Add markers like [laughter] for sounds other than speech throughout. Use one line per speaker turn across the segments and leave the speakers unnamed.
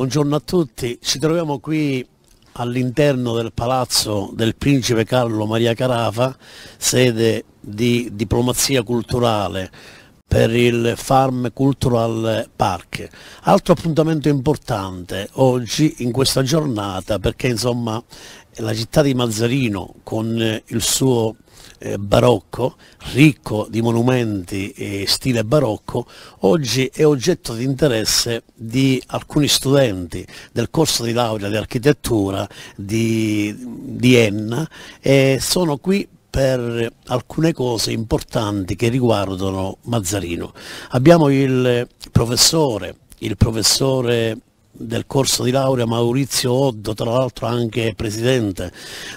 Buongiorno a tutti, ci troviamo qui all'interno del palazzo del principe Carlo Maria Carafa, sede di diplomazia culturale per il Farm Cultural Park. Altro appuntamento importante oggi in questa giornata perché insomma la città di Mazzarino con il suo eh, barocco, ricco di monumenti eh, stile barocco, oggi è oggetto di interesse di alcuni studenti del corso di laurea di architettura di, di Enna e sono qui per alcune cose importanti che riguardano Mazzarino. Abbiamo il professore il professore del corso di laurea Maurizio Oddo, tra l'altro anche presidente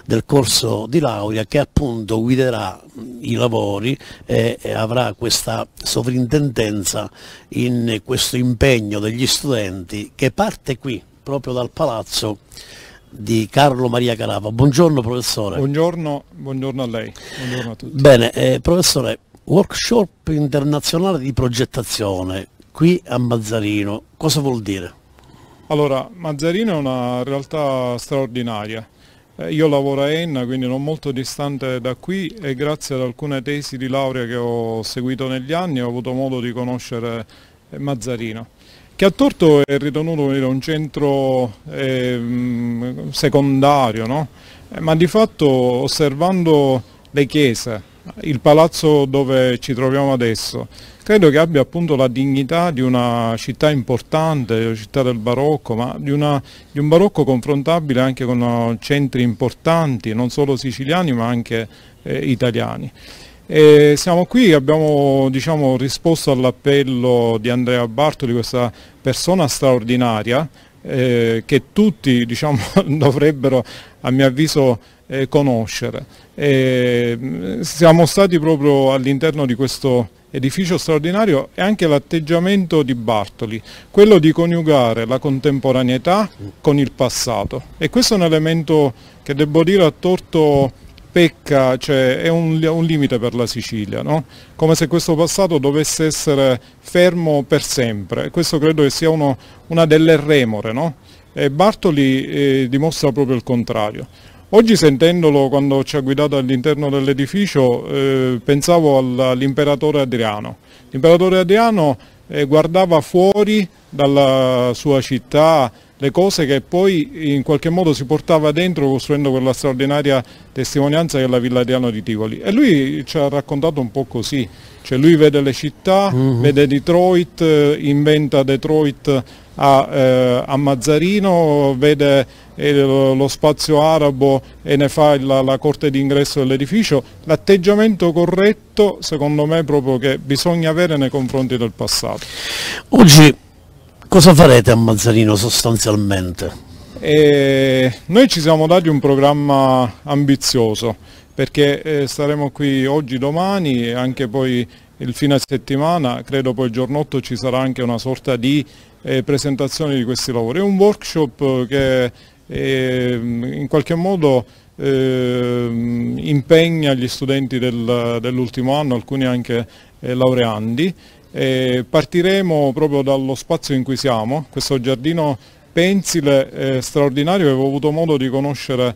del corso di laurea, che appunto guiderà i lavori e, e avrà questa sovrintendenza in questo impegno degli studenti che parte qui, proprio dal palazzo di Carlo Maria Carava. Buongiorno professore. Buongiorno, buongiorno a lei,
buongiorno a tutti. Bene, eh,
professore, workshop internazionale di progettazione qui a Mazzarino, cosa vuol dire?
Allora, Mazzarino è una realtà straordinaria. Eh, io lavoro a Enna, quindi non molto distante da qui e grazie ad alcune tesi di laurea che ho seguito negli anni ho avuto modo di conoscere eh, Mazzarino, che a torto è ritenuto un centro eh, secondario, no? Eh, ma di fatto osservando le chiese, il palazzo dove ci troviamo adesso credo che abbia appunto la dignità di una città importante, città del barocco, ma di, una, di un barocco confrontabile anche con eh, centri importanti, non solo siciliani ma anche eh, italiani. E siamo qui, abbiamo diciamo, risposto all'appello di Andrea Bartoli, questa persona straordinaria eh, che tutti diciamo, [laughs] dovrebbero a mio avviso eh, conoscere. E, mm, siamo stati proprio all'interno di questo edificio straordinario e anche l'atteggiamento di Bartoli, quello di coniugare la contemporaneità con il passato. E questo è un elemento che devo dire a torto pecca, cioè è un, un, limite per la Sicilia, no? come se questo passato dovesse essere fermo per sempre. Questo credo che sia uno, una delle remore. No? E Bartoli eh, dimostra proprio il contrario. Oggi sentendolo quando ci ha guidato all'interno dell'edificio eh, pensavo all'imperatore Adriano. L'imperatore Adriano eh, guardava fuori dalla sua città le cose che poi in qualche modo si portava dentro costruendo quella straordinaria testimonianza che è la Villa Adriano di Tivoli. E lui ci ha raccontato un po' così. Cioè lui vede le città, mm-hmm. vede Detroit, eh, inventa Detroit a, eh, a Mazzarino, vede eh, lo spazio arabo e ne fa la, la corte d'ingresso dell'edificio. L'atteggiamento corretto secondo me è proprio che bisogna
avere nei confronti del passato. Oggi cosa farete a Mazzarino sostanzialmente?
E eh, noi ci siamo dati un programma ambizioso perché eh, saremo qui oggi, domani e anche poi il fine settimana, credo poi il giorno 8 ci sarà anche una sorta di eh, presentazione di questi lavori. È un workshop che ehm, in qualche modo ehm, impegna gli studenti dell'ultimo anno, alcuni anche eh, laureandi. partiremo proprio dallo spazio in cui siamo, questo giardino pensile straordinario che avevo avuto modo di conoscere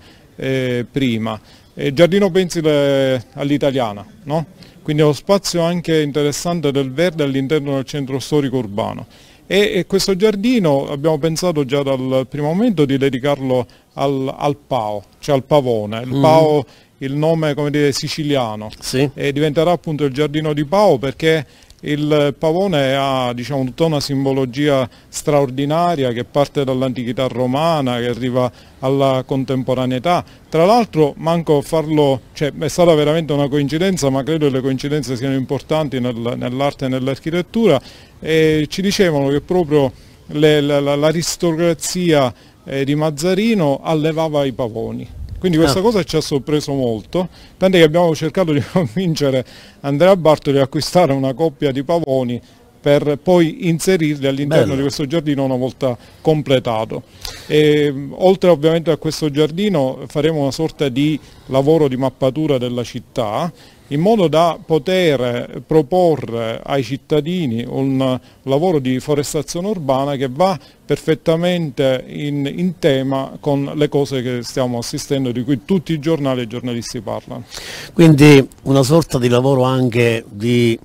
prima eh, giardino pensile all'italiana, no? quindi è uno spazio anche interessante del verde all'interno del centro storico urbano. E, e, questo giardino abbiamo pensato già dal primo momento di dedicarlo al, al Pao, cioè al pavone. Il mm. Pao, il nome dire, siciliano, sì. e diventerà appunto il giardino di Pao perché il pavone ha diciamo, tutta una simbologia straordinaria che parte dall'antichità romana, che arriva alla contemporaneità. Tra l'altro manco farlo, cioè, è stata veramente una coincidenza, ma credo che le coincidenze siano importanti nel, nell'arte e nell'architettura. ci dicevano che proprio l'aristocrazia la, la, eh, di Mazzarino allevava i pavoni. Quindi questa ah. cosa ci ha sorpreso molto, tant'è che abbiamo cercato di [laughs] convincere Andrea Bartoli ad acquistare una coppia di pavoni per poi inserirli all'interno di questo giardino una volta completato. E, oltre ovviamente a questo giardino faremo una sorta di lavoro di mappatura della città in modo da poter proporre ai cittadini un lavoro di forestazione urbana che va perfettamente in, in, tema con le cose che stiamo assistendo, di cui tutti i giornali e i
giornalisti parlano. Quindi una sorta di lavoro anche di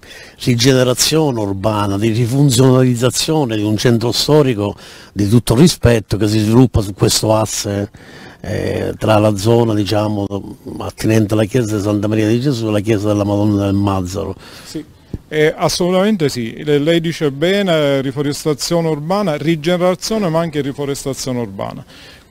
rigenerazione urbana, di rifunzionalizzazione di un centro storico di tutto rispetto che si sviluppa su questo asse eh, tra la zona diciamo, attinente alla chiesa di Santa Maria di Gesù e la chiesa della Madonna del Mazzaro. Sì. Eh,
assolutamente sì, lei dice bene riforestazione urbana, rigenerazione ma anche riforestazione urbana.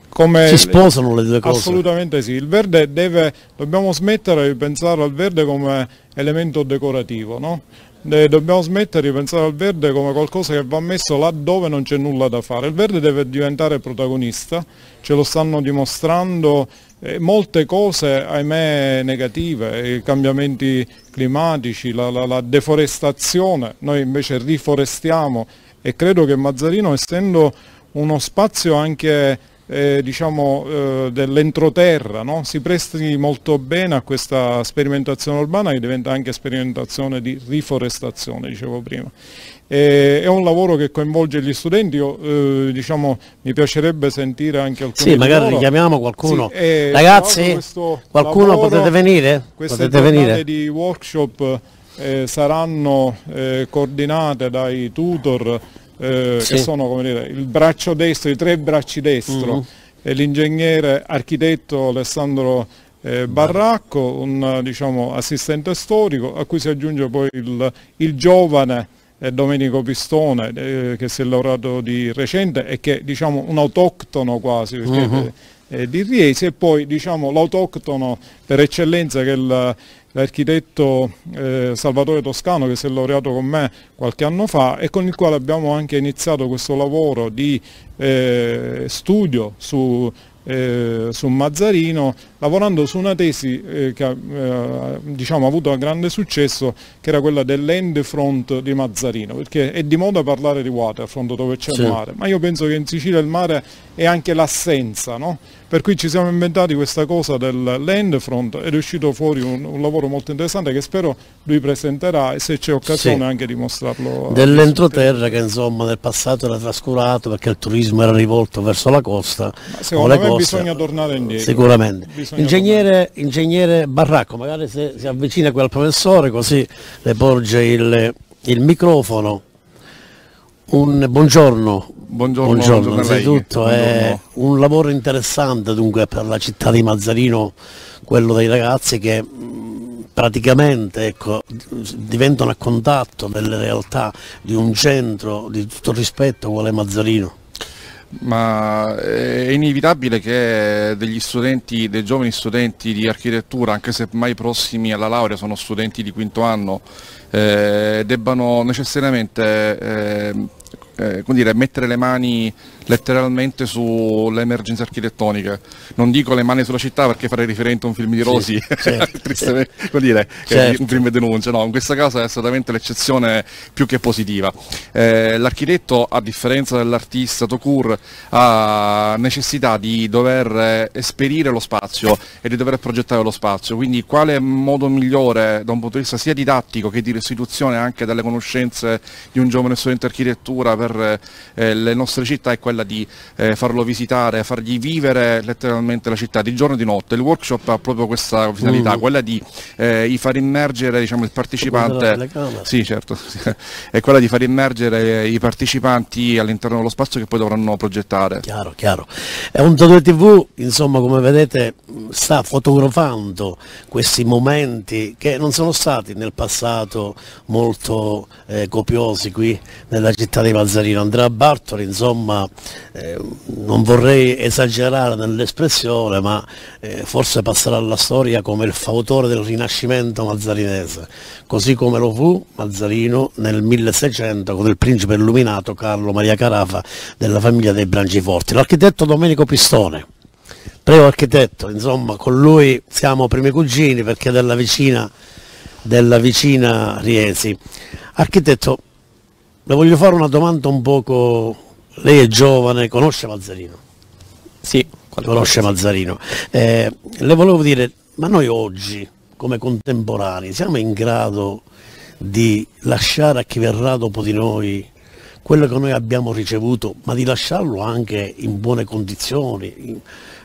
Come si sposano le due cose assolutamente sì il verde deve dobbiamo smettere di pensare al verde come elemento decorativo no? eh, dobbiamo smettere di pensare al verde come qualcosa che va messo là dove non c'è nulla da fare. Il verde deve diventare protagonista, ce lo stanno dimostrando eh, molte cose, ahimè, negative, i cambiamenti climatici, la, la, la deforestazione, noi invece riforestiamo e credo che Mazzarino, essendo uno spazio anche eh, diciamo, eh, dell'entroterra, no? si presti molto bene a questa sperimentazione urbana che diventa anche sperimentazione di riforestazione, dicevo prima. Eh, è un lavoro che coinvolge gli studenti, Io, eh, diciamo, mi piacerebbe sentire anche alcuni Sì, magari loro. richiamiamo qualcuno. Sì, eh, Ragazzi, qualcuno lavoro, potete venire? Queste potete venire. di workshop eh, saranno coordinate dai tutor eh, sì. che sono dire, il braccio destro, i tre bracci destro, mm. l'ingegnere architetto Alessandro eh, Barracco, un diciamo, assistente storico, a cui si aggiunge poi il, il giovane eh, Domenico Pistone eh, che si è laureato di recente e che è diciamo, un autoctono quasi perché, uh mhm. -huh. di Riesi e poi diciamo, l'autoctono per eccellenza che è il l'architetto eh, Salvatore Toscano che si è laureato con me qualche anno fa e con il quale abbiamo anche iniziato questo lavoro di eh, studio su eh, su Mazzarino lavorando su una tesi eh, che ha eh, diciamo, avuto un grande successo che era quella dell'end front di Mazzarino perché è di moda parlare di waterfront dove c'è il mare ma io penso che in Sicilia il mare è anche l'assenza no? Per cui ci siamo inventati questa cosa del land ed è uscito fuori un, un lavoro molto interessante che spero lui presenterà e se c'è occasione sì. anche di mostrarlo.
Dell'entroterra che insomma nel passato era trascurato perché il turismo era rivolto verso la costa. Ma secondo me coste, bisogna tornare indietro. Sicuramente. Ingegnere, ingegnere, Barracco, magari se si avvicina qui al professore così le porge il, il microfono. Un, buongiorno, Buongiorno, buongiorno, eh, buongiorno innanzitutto è un lavoro interessante dunque per la città di Mazzarino, quello dei ragazzi che praticamente ecco, diventano a contatto delle realtà di un centro di tutto rispetto quale Mazzarino.
Ma eh, è inevitabile che degli studenti, dei giovani studenti di architettura, anche se mai prossimi alla laurea, sono studenti di quinto anno, eh, debbano necessariamente eh, eh, dire, mettere le mani letteralmente sulle emergenze architettoniche. Non dico le mani sulla città perché farei riferimento a un film di Rosi, sì, [laughs] certo, tristemente, vuol dire certo. un film di denuncia, no, in questo caso è assolutamente l'eccezione più che positiva. Eh, l'architetto, a differenza dell'artista Tokur, ha necessità di dover esperire lo spazio e di dover progettare lo spazio, quindi quale modo migliore da un punto di vista sia didattico che di restituzione anche delle conoscenze di un giovane studente architettura per eh, le nostre città è quello quella di eh, farlo visitare, fargli vivere letteralmente la città di giorno e di notte. Il workshop ha proprio questa finalità, mm. quella di eh, far immergere diciamo, il partecipante, sì, certo, sì. è quella di far immergere i partecipanti all'interno dello spazio che poi dovranno progettare.
Chiaro, chiaro. È un Toto TV, insomma, come vedete, sta fotografando questi momenti che non sono stati nel passato molto eh, copiosi qui nella città di Mazzarino. Andrea Bartoli, insomma, eh, non vorrei esagerare nell'espressione, ma eh, forse passerà alla storia come il fautore del rinascimento mazzarinese, così come lo fu Mazzarino nel 1600 con il principe illuminato Carlo Maria Carafa della famiglia dei Branciforti. L'architetto Domenico Pistone, prego architetto, insomma con lui siamo primi cugini perché della vicina, della vicina Riesi. Architetto, le voglio fare una domanda un poco lei è giovane, conosce Mazzarino? Sì. Conosce Mazzarino. Eh, le volevo dire, ma noi oggi, come contemporanei, siamo in grado di lasciare a chi verrà dopo di noi quello che noi abbiamo ricevuto, ma di lasciarlo anche in buone condizioni, in,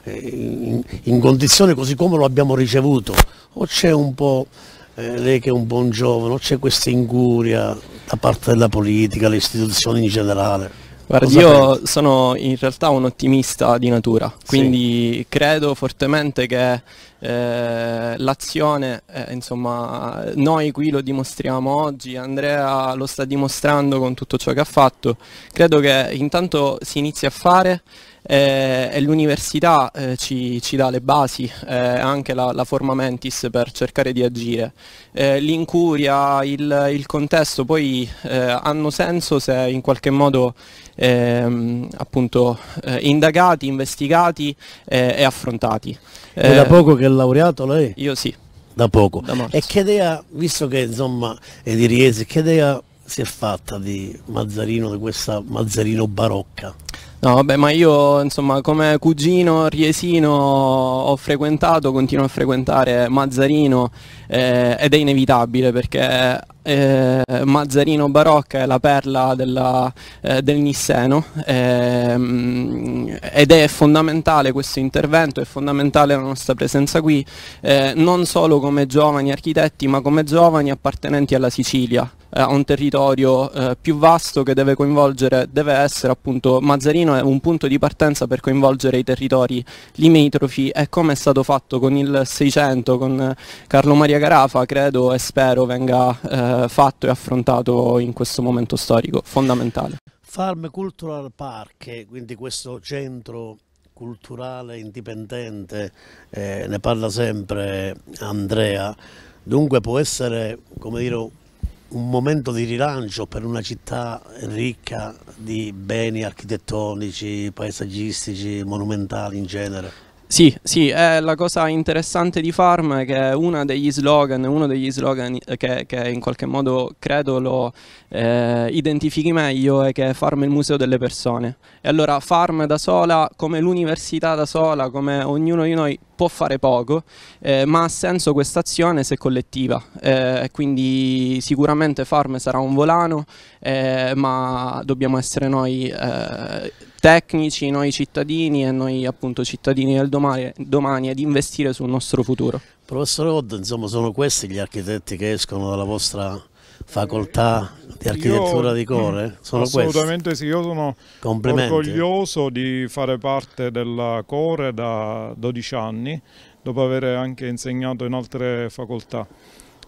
eh, in, in condizioni così come lo abbiamo ricevuto. O c'è un po' eh, lei che è un buon giovane, o c'è questa inguria da parte della politica, le istituzioni in generale? Guarda, io
pensi? sono in realtà un ottimista di natura, quindi sì. credo fortemente che eh, l'azione, eh, insomma, noi qui lo dimostriamo oggi, Andrea lo sta dimostrando con tutto ciò che ha fatto, credo che intanto si inizi a fare eh, e l'università eh, ci, ci, dà le basi, eh, anche la, la, forma mentis per cercare di agire. Eh, l'incuria, il, il, contesto poi eh, hanno senso se in qualche modo ehm, appunto, eh, indagati, investigati e affrontati. È da poco
che è laureato lei? Io sì. Da poco.
Da e che idea, visto che insomma è di Riese, che idea si è fatta di Mazzarino, di questa Mazzarino barocca? No, vabbè, ma io insomma come cugino riesino ho frequentato, continuo a frequentare Mazzarino eh, ed è inevitabile perché eh, Mazzarino Barocca è la perla della, eh, del Nisseno ehm, ed è fondamentale questo intervento, è fondamentale la nostra presenza qui, eh, non solo come giovani architetti ma come giovani appartenenti alla Sicilia eh, a un territorio eh, più vasto che deve coinvolgere, deve essere appunto, Mazzarino è un punto di partenza per coinvolgere i territori limitrofi e come è stato fatto con il 600, con Carlo Maria Maria Carafa credo e spero venga eh, fatto e affrontato in questo momento storico fondamentale.
Farm Cultural Park, quindi questo centro culturale indipendente, eh, ne parla sempre Andrea, dunque può essere come dire, un momento di rilancio per una città ricca di beni architettonici, paesaggistici, monumentali in genere.
Sì, sì, è la cosa interessante di Farm è che è uno degli slogan, uno degli slogan eh, che, che in qualche modo credo lo eh, identifichi meglio è che Farm è il museo delle persone. E allora Farm da sola, come l'università da sola, come ognuno di noi può fare poco, eh, ma ha senso questa azione se collettiva. Eh, quindi sicuramente Farm sarà un volano, eh, ma dobbiamo essere noi eh, tecnici, noi cittadini e noi appunto cittadini del domani, domani ed investire sul nostro futuro.
Professore Odd, insomma sono questi gli architetti che escono dalla vostra facoltà di architettura io, di core? Sono assolutamente
questi. sì, io sono orgoglioso di fare parte della core da 12 anni dopo aver anche insegnato in altre facoltà.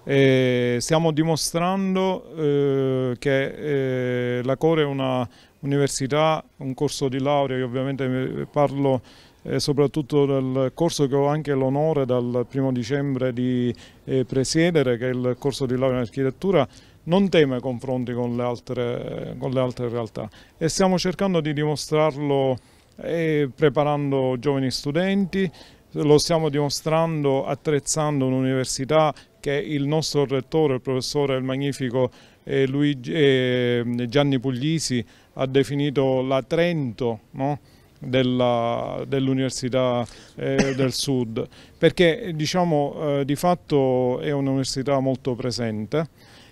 E stiamo dimostrando eh, che eh, la Core è un'università, un corso di laurea, io ovviamente parlo eh, soprattutto del corso che ho anche l'onore dal primo dicembre di eh, presiedere, che è il corso di laurea in architettura, non teme confronti con le altre, con le altre realtà e stiamo cercando di dimostrarlo eh, preparando giovani studenti lo stiamo dimostrando attrezzando un'università che il nostro rettore, il professore il magnifico eh, Luigi, eh, Gianni Puglisi ha definito la Trento no? dell'Università dell eh, del Sud perché diciamo eh, di fatto è un'università molto presente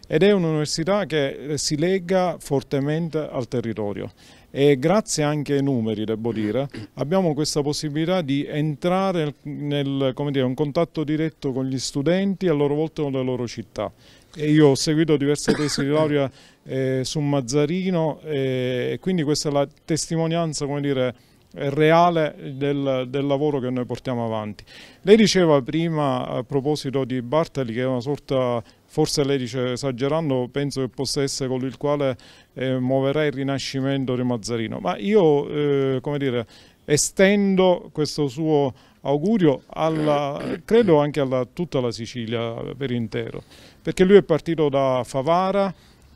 ed è un'università che si lega fortemente al territorio e grazie anche ai numeri, devo dire, abbiamo questa possibilità di entrare nel, dire, in contatto diretto con gli studenti e a loro volta con le loro città. E io ho seguito diverse tesi di laurea eh, su Mazzarino eh, e quindi questa è la testimonianza, come dire, reale del, del, lavoro che noi portiamo avanti. Lei diceva prima a proposito di Bartali che è una sorta Forse lei dice, esagerando, penso che possa essere colui il quale eh, muoverà il rinascimento di Mazzarino, ma io, eh, come dire, estendo questo suo augurio alla, credo anche a tutta la Sicilia per intero, perché lui è partito da Favara,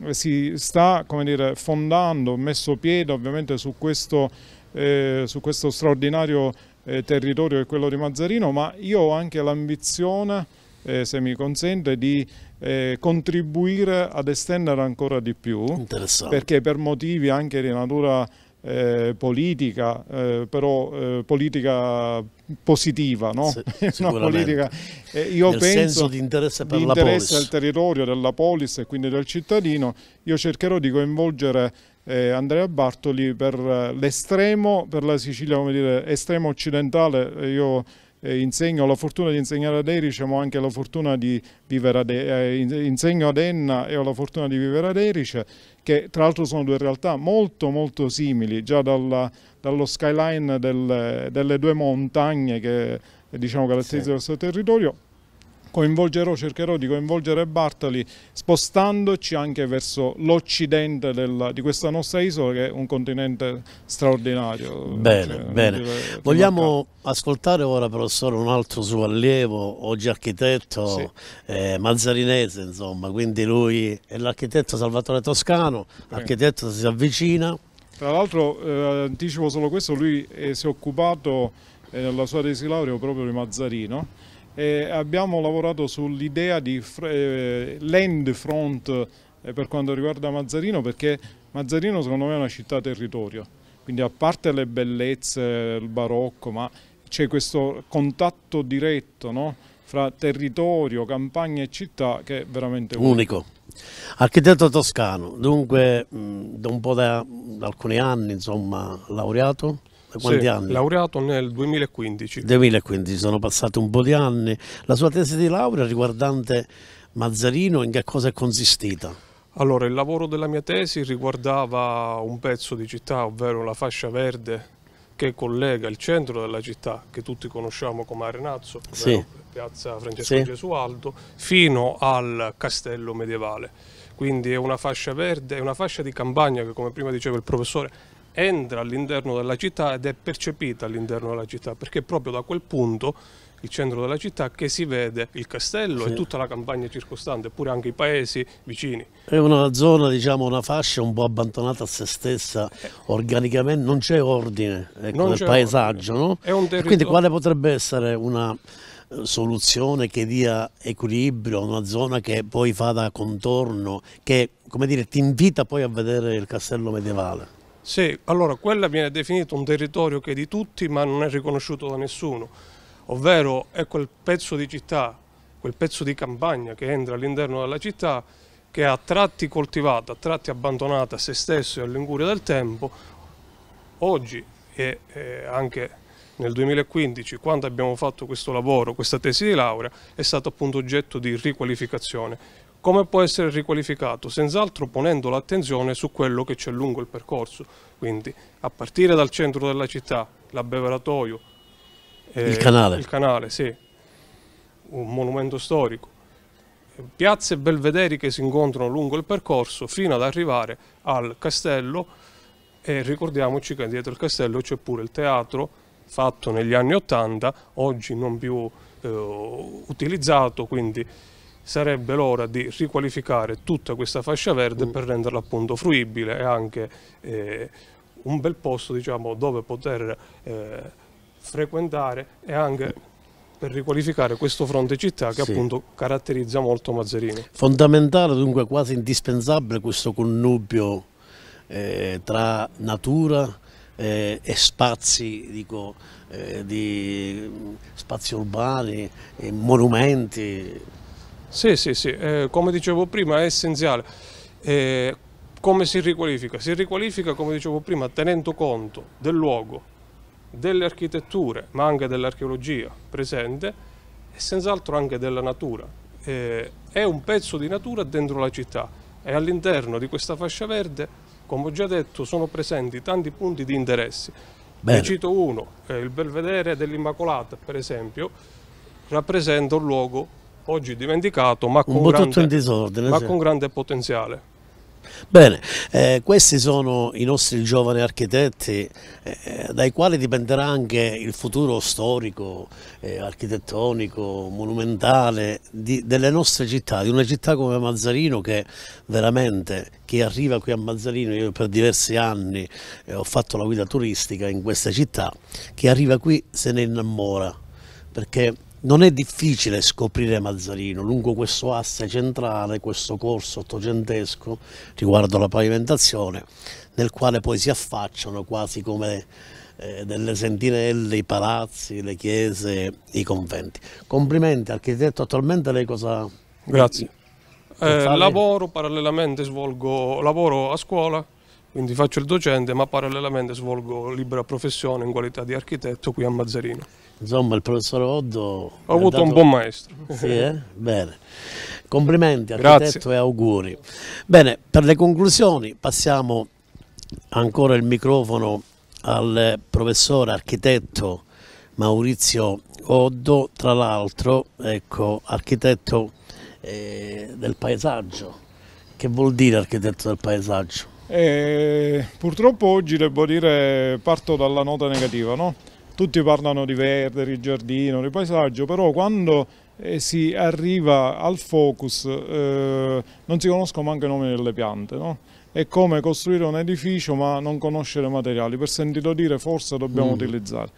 eh, si sta dire, fondando, messo piede ovviamente su questo, eh, su questo straordinario eh, territorio che è quello di Mazzarino, ma io ho anche l'ambizione, eh, se mi consente, di eh, contribuire ad estendere ancora di più, perché per motivi anche di natura eh, politica, eh, però eh, politica positiva, no? sì, una [laughs] politica
eh, io Nel penso di interesse, per di interesse del
territorio, della polis e quindi del cittadino, io cercherò di coinvolgere eh, Andrea Bartoli per l'estremo, per la Sicilia come dire, estremo occidentale, io eh, insegno, ho la fortuna di insegnare ad Erice, ma anche la fortuna di vivere ad, eh, insegno ad Enna e ho la fortuna di vivere ad Erice, che tra l'altro sono due realtà molto molto simili, già dalla, dallo skyline del, delle due montagne che diciamo, caratterizzano sì. il suo territorio, coinvolgerò, cercherò di coinvolgere Bartoli spostandoci anche verso l'occidente di questa nostra isola che è un continente straordinario.
Bene, cioè, bene. Dire, eh, Vogliamo ascoltare ora professore un altro suo allievo, oggi architetto sì. eh, mazzarinese insomma, quindi lui è l'architetto Salvatore Toscano, l'architetto si avvicina.
Tra l'altro eh, anticipo solo questo, lui eh, si è occupato eh, nella sua tesi proprio di Mazzarino eh, abbiamo lavorato sull'idea di eh, land front eh, per quanto riguarda Mazzarino perché Mazzarino secondo me è una città territorio, quindi a parte le bellezze, il barocco, ma c'è questo contatto diretto no? fra territorio, campagna e città che è veramente unico.
unico. Architetto toscano, dunque da un po' da alcuni anni insomma laureato? quanti sì, anni? laureato nel 2015. 2015, sono passati un po' di anni. La sua tesi di laurea riguardante Mazzarino in che cosa è consistita? Allora, il lavoro della
mia tesi riguardava un pezzo di città, ovvero la fascia verde che collega il centro della città, che tutti conosciamo come Arenazzo, sì. piazza Francesco sì. Gesualdo, fino al castello medievale. Quindi è una fascia verde, è una fascia di campagna che, come prima diceva il professore, entra all'interno della città ed è percepita all'interno della città, perché è proprio da quel punto, il centro della città, che si vede il castello sì. e tutta la campagna circostante, eppure anche i paesi vicini.
È una zona, diciamo, una fascia un po' abbandonata a se stessa, organicamente non c'è ordine ecco, nel paesaggio, no? territorio... Quindi quale potrebbe essere una eh, soluzione che dia equilibrio, a una zona che poi fa da contorno, che come dire, ti invita poi a vedere il castello medievale. Sì, allora quella viene definito un territorio che è di
tutti ma non è riconosciuto da nessuno, ovvero è quel pezzo di città, quel pezzo di campagna che entra all'interno della città che a tratti coltivata, a tratti abbandonata a se stesso e all'incuria del tempo, oggi e anche nel 2015, quando abbiamo fatto questo lavoro, questa tesi di laurea, è stato appunto oggetto di riqualificazione come può essere riqualificato, senz'altro ponendo l'attenzione su quello che c'è lungo il percorso, quindi a partire dal centro della città, l'abbeveratoio, eh, il canale, il canale sì, un monumento storico, piazze belvederi che si incontrano lungo il percorso fino ad arrivare al castello e ricordiamoci che dietro il castello c'è pure il teatro fatto negli anni 80, oggi non più eh, utilizzato, quindi sarebbe l'ora di riqualificare tutta questa fascia verde mm. per renderla appunto fruibile e anche eh, un bel posto diciamo, dove poter eh, frequentare e anche per riqualificare questo fronte città che sì. appunto caratterizza molto Mazzerino.
Fondamentale dunque quasi indispensabile questo connubio eh, tra natura eh, e spazi, dico, eh, di, spazi urbani, monumenti,
sì, sì, sì, eh, come dicevo prima è essenziale. Eh, come si riqualifica? Si riqualifica, come dicevo prima, tenendo conto del luogo, delle architetture, ma anche dell'archeologia presente e senz'altro anche della natura. Eh, è un pezzo di natura dentro la città e all'interno di questa fascia verde, come ho già detto, sono presenti tanti punti di interesse. Ne cito uno, eh, il belvedere dell'Immacolata, per esempio, rappresenta un luogo oggi dimenticato, ma con, grande, disordine, ma sì. con grande potenziale.
Bene, eh, questi sono i nostri giovani architetti eh, dai quali dipenderà anche il futuro storico, eh, architettonico, monumentale di, delle nostre città, di una città come Mazzarino che veramente chi arriva qui a Mazzarino, io per diversi anni eh, ho fatto la guida turistica in questa città, chi arriva qui se ne innamora perché non è difficile scoprire Mazzarino lungo questo asse centrale, questo corso ottocentesco riguardo alla pavimentazione, nel quale poi si affacciano quasi come eh, delle sentinelle i palazzi, le chiese, i conventi. Complimenti architetto, attualmente lei cosa... Grazie. Eh,
lavoro parallelamente, svolgo lavoro a scuola quindi faccio il docente ma parallelamente svolgo libera professione in qualità di
architetto qui a Mazzarino. Insomma il professor Oddo... Ho avuto dato... un buon maestro. Sì, eh? Bene. Complimenti architetto Grazie. e auguri. Bene, per le conclusioni passiamo ancora il microfono al professore architetto Maurizio Oddo, tra l'altro ecco, architetto eh, del paesaggio. Che vuol dire architetto del paesaggio?
E purtroppo oggi devo dire parto dalla nota negativa, no? tutti parlano di verde, di giardino, di paesaggio, però quando eh, si arriva al focus eh, non si conoscono manco i nomi delle piante. No? È come costruire un edificio ma non conoscere i materiali, per sentito dire forse dobbiamo mm. utilizzare.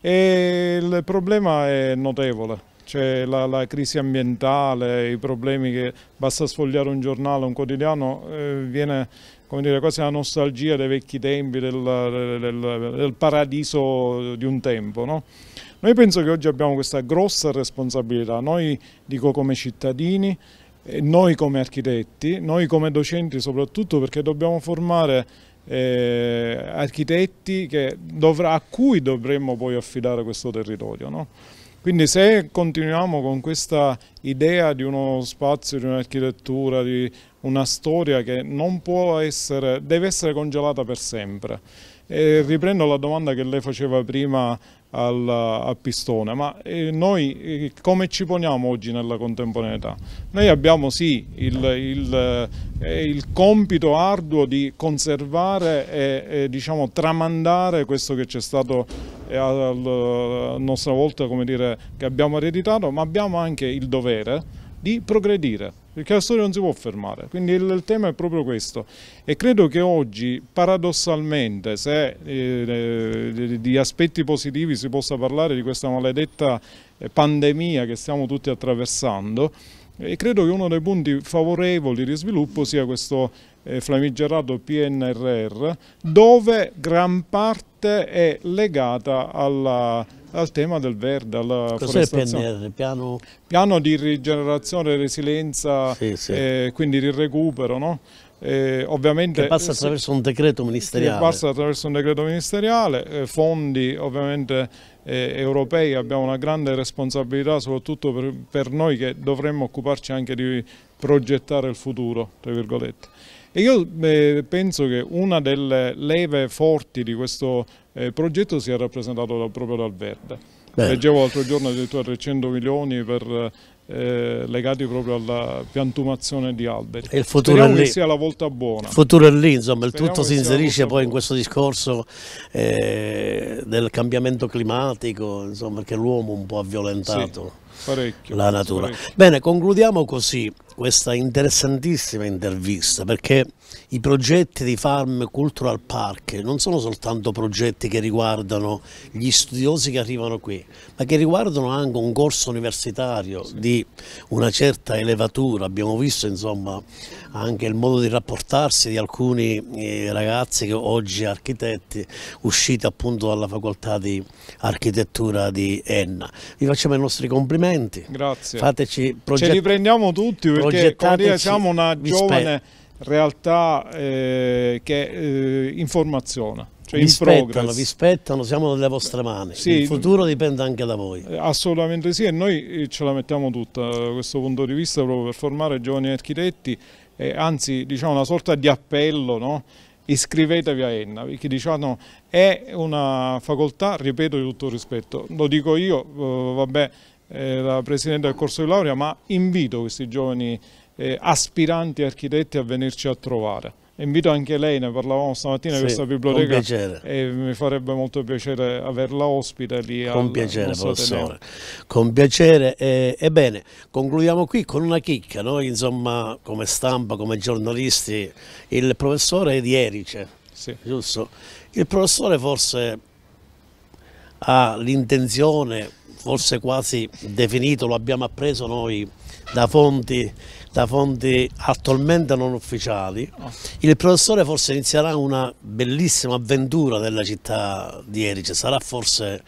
E il problema è notevole, c'è cioè, la, la, crisi ambientale, i problemi che basta sfogliare un giornale, un quotidiano, eh, viene come dire, quasi la nostalgia dei vecchi tempi, del, del, del paradiso di un tempo. No? Noi penso che oggi abbiamo questa grossa responsabilità, noi dico come cittadini, noi come architetti, noi come docenti soprattutto perché dobbiamo formare eh, architetti dovrà, a cui dovremmo poi affidare questo territorio. No? Quindi se continuiamo con questa idea di uno spazio, di un'architettura, di una storia che non può essere, deve essere congelata per sempre. E riprendo la domanda che lei faceva prima al, a Pistone, ma eh, noi eh, come ci poniamo oggi nella contemporaneità? Noi abbiamo sì il, il, eh, il compito arduo di conservare e, e diciamo, tramandare questo che c'è stato a nostra volta come dire, che abbiamo ereditato, ma abbiamo anche il dovere di progredire perché la storia non si può fermare, quindi il, il tema è proprio questo e credo che oggi paradossalmente se eh, eh di aspetti positivi si possa parlare di questa maledetta eh, pandemia che stiamo tutti attraversando e credo che uno dei punti favorevoli di sviluppo sia questo eh, famigerato PNRR dove gran parte è legata alla al tema del verde, alla Cos'è il PNR? Piano... Piano... di rigenerazione e resilienza, sì, sì. Eh, quindi di recupero, no? Eh, ovviamente, che passa eh, attraverso un decreto ministeriale. Che passa attraverso un decreto ministeriale, eh, fondi ovviamente eh, europei, abbiamo una grande responsabilità soprattutto per, per, noi che dovremmo occuparci anche di progettare il futuro, tra virgolette. E io eh, penso che una delle leve forti di questo eh, il progetto sia rappresentato da, proprio dal verde. Beh. Leggevo l'altro giorno addirittura 300 milioni per, eh, legati proprio alla piantumazione di alberi. E il futuro è lì. sia la volta buona. Il futuro è lì, insomma, il tutto si inserisce
poi buona. in questo discorso eh, del cambiamento climatico, insomma, che l'uomo un po' ha violentato. Sì, la natura. Parecchio. Bene, concludiamo così questa interessantissima intervista perché i progetti di Farm Cultural Park non sono soltanto progetti che riguardano gli studiosi che arrivano qui, ma che riguardano anche un corso universitario sì. di una certa elevatura. Abbiamo visto insomma anche il modo di rapportarsi di alcuni eh, ragazzi che oggi architetti usciti appunto dalla facoltà di architettura di Enna. Vi facciamo i nostri complimenti. Grazie. Fateci progetti. ci riprendiamo tutti perché dire, siamo una giovane realtà eh, che eh, informaziona. Cioè vi, in spettano, vi spettano, siamo nelle vostre mani, sì, il futuro dipende anche da voi.
Assolutamente sì e noi eh, ce la mettiamo tutta da questo punto di vista proprio per formare giovani architetti, eh, anzi diciamo una sorta di appello no? iscrivetevi a Enna, perché diciamo è una facoltà, ripeto, di tutto rispetto. Lo dico io, eh, vabbè, eh, la presidente del corso di laurea, ma invito questi giovani eh, aspiranti architetti a venirci a trovare. Invito anche lei, ne parlavamo stamattina sì, in questa biblioteca e mi farebbe molto piacere averla
ospite lì. Con piacere, professore. Con piacere. ebbene, concludiamo qui con una chicca. Noi, insomma, come stampa, come giornalisti, il professore è di Erice, sì. giusto? Il professore forse ha l'intenzione forse quasi definito, lo abbiamo appreso noi da fonti, da fonti attualmente non ufficiali, il professore forse inizierà una bellissima avventura della città di Erice, sarà forse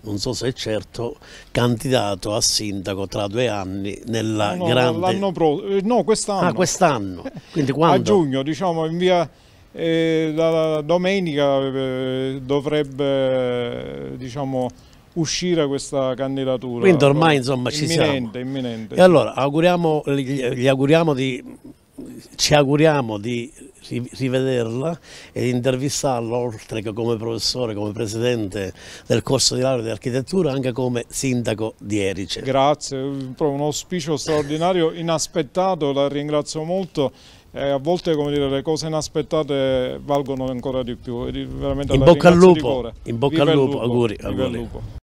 non so se è certo, candidato a sindaco tra due anni nella no, no, grande...
Pro... Eh, no, quest'anno. Ah, quest'anno. Quindi [laughs] quando? A giugno, diciamo, in via... Eh, la, domenica eh, dovrebbe, diciamo, uscire questa candidatura. Quindi ormai insomma ci imminente, siamo. Imminente. E allora
auguriamo, gli auguriamo di, ci auguriamo di rivederla e di intervistarla oltre che come professore, come presidente del corso di laurea di architettura anche come sindaco di Erice. Grazie, un auspicio
straordinario, inaspettato, la ringrazio molto eh, a volte come dire, le cose inaspettate valgono ancora di più. in bocca al lupo, in bocca al lupo, auguri. auguri.